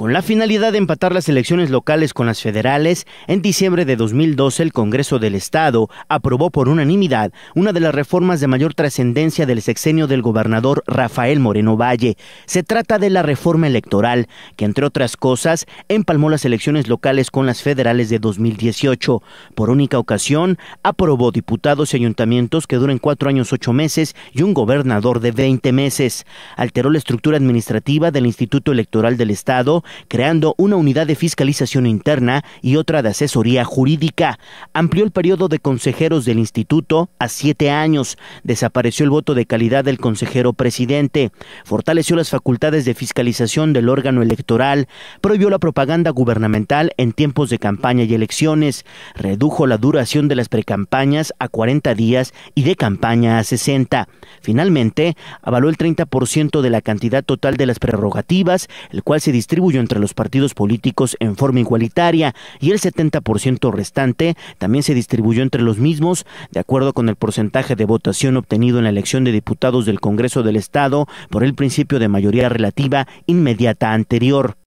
Con la finalidad de empatar las elecciones locales con las federales, en diciembre de 2012 el Congreso del Estado aprobó por unanimidad una de las reformas de mayor trascendencia del sexenio del gobernador Rafael Moreno Valle. Se trata de la reforma electoral, que entre otras cosas empalmó las elecciones locales con las federales de 2018. Por única ocasión, aprobó diputados y ayuntamientos que duren cuatro años ocho meses y un gobernador de 20 meses. Alteró la estructura administrativa del Instituto Electoral del Estado creando una unidad de fiscalización interna y otra de asesoría jurídica. Amplió el periodo de consejeros del instituto a siete años, desapareció el voto de calidad del consejero presidente, fortaleció las facultades de fiscalización del órgano electoral, prohibió la propaganda gubernamental en tiempos de campaña y elecciones, redujo la duración de las precampañas a 40 días y de campaña a 60. Finalmente, avaló el 30% de la cantidad total de las prerrogativas, el cual se distribuyó entre los partidos políticos en forma igualitaria y el 70% restante también se distribuyó entre los mismos, de acuerdo con el porcentaje de votación obtenido en la elección de diputados del Congreso del Estado por el principio de mayoría relativa inmediata anterior.